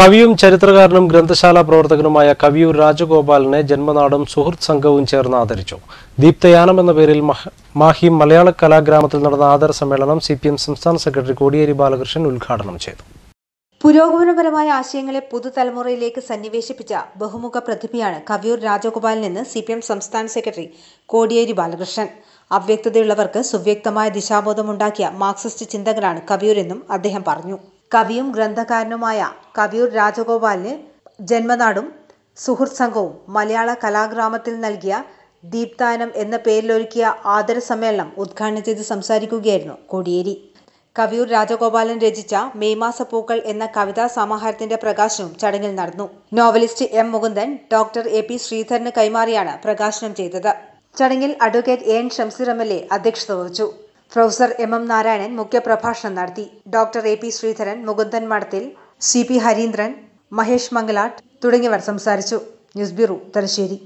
കവിയും ചരിത്രകാരനും ഗ്രന്ഥശാല പ്രവർത്തകനുമായ കവിയൂർ രാജഗോപാലിനെ ജന്മനാടും സുഹൃത്ത് സംഘവും ചേർന്ന് ആദരിച്ചു ദീപ്തയാനം എന്ന പേരിൽ മാഹി മലയാള കലാഗ്രാമത്തിൽ നടന്ന ആദര സമ്മേളനം സി സംസ്ഥാന സെക്രട്ടറി കോടിയേരി ബാലകൃഷ്ണൻ ഉദ്ഘാടനം ചെയ്തു പുരോഗമനപരമായ ആശയങ്ങളെ പുതുതലമുറയിലേക്ക് സന്നിവേശിപ്പിച്ച ബഹുമുഖ പ്രതിഭയാണ് കവിയൂർ നിന്ന് സി പി എം സംസ്ഥാന സെക്രട്ടറി കോടിയേരി ബാലകൃഷ്ണൻ അവ്യക്തതയുള്ളവർക്ക് സുവ്യക്തമായ ദിശാബോധമുണ്ടാക്കിയ മാർക്സിസ്റ്റ് ചിന്തകനാണ് കവിയൂരെന്നും അദ്ദേഹം പറഞ്ഞു കവിയും ഗ്രന്ഥകാരനുമായ കവിയൂർ രാജഗോപാലിന് ജന്മനാടും സുഹൃത് സംഘവും മലയാള കലാഗ്രാമത്തിൽ നൽകിയ ദീപ്താനം എന്ന പേരിലൊരുക്കിയ ആദര സമ്മേളനം ഉദ്ഘാടനം ചെയ്ത് സംസാരിക്കുകയായിരുന്നു കോടിയേരി കവിയൂർ രാജഗോപാലൻ രചിച്ച മേമാസ പൂക്കൾ എന്ന കവിതാ സമാഹാരത്തിന്റെ പ്രകാശനവും ചടങ്ങിൽ നടന്നു novelist M Mukundan doctor A P ശ്രീധരന് കൈമാറിയാണ് പ്രകാശനം ചെയ്തത് ചടങ്ങിൽ advocate N Shamseer M L A അധ്യക്ഷത വഹിച്ചു പ്രൊഫസർ എം എം നാരായണൻ മുഖ്യപ്രഭാഷണം നടത്തി doctor A P Sreedharan Mukundan Madathil C P Harindran Mahesh Mangalat തുടങ്ങിയവർ സംസാരിച്ചു ന്യൂസ് ബ്യൂറോ തലശ്ശേരി